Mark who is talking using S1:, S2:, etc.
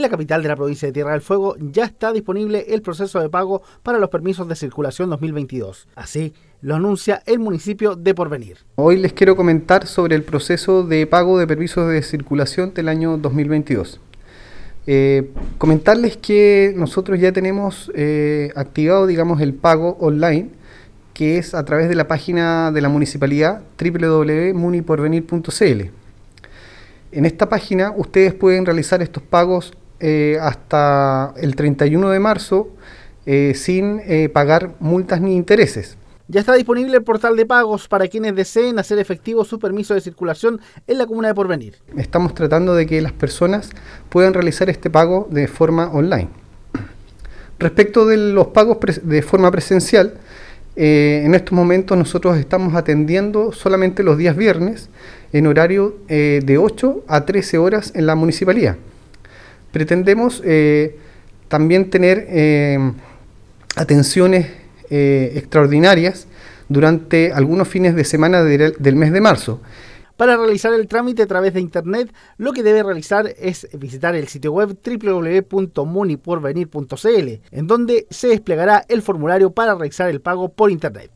S1: la capital de la provincia de Tierra del Fuego ya está disponible el proceso de pago para los permisos de circulación 2022. Así lo anuncia el municipio de Porvenir.
S2: Hoy les quiero comentar sobre el proceso de pago de permisos de circulación del año 2022. Eh, comentarles que nosotros ya tenemos eh, activado, digamos, el pago online, que es a través de la página de la municipalidad www.muniporvenir.cl. En esta página ustedes pueden realizar estos pagos eh, hasta el 31 de marzo eh, sin eh, pagar multas ni intereses.
S1: Ya está disponible el portal de pagos para quienes deseen hacer
S2: efectivo su permiso de circulación en la comuna de Porvenir. Estamos tratando de que las personas puedan realizar este pago de forma online. Respecto de los pagos de forma presencial, en estos momentos nosotros estamos atendiendo solamente los días viernes en horario de 8 a 13 horas en la municipalidad pretendemos eh, también tener eh, atenciones eh, extraordinarias durante algunos fines de semana del mes de marzo.
S1: Para realizar el trámite a través de Internet, lo que debe realizar
S2: es visitar el sitio web
S1: www.muniporvenir.cl, en donde se desplegará el formulario para realizar el pago por Internet.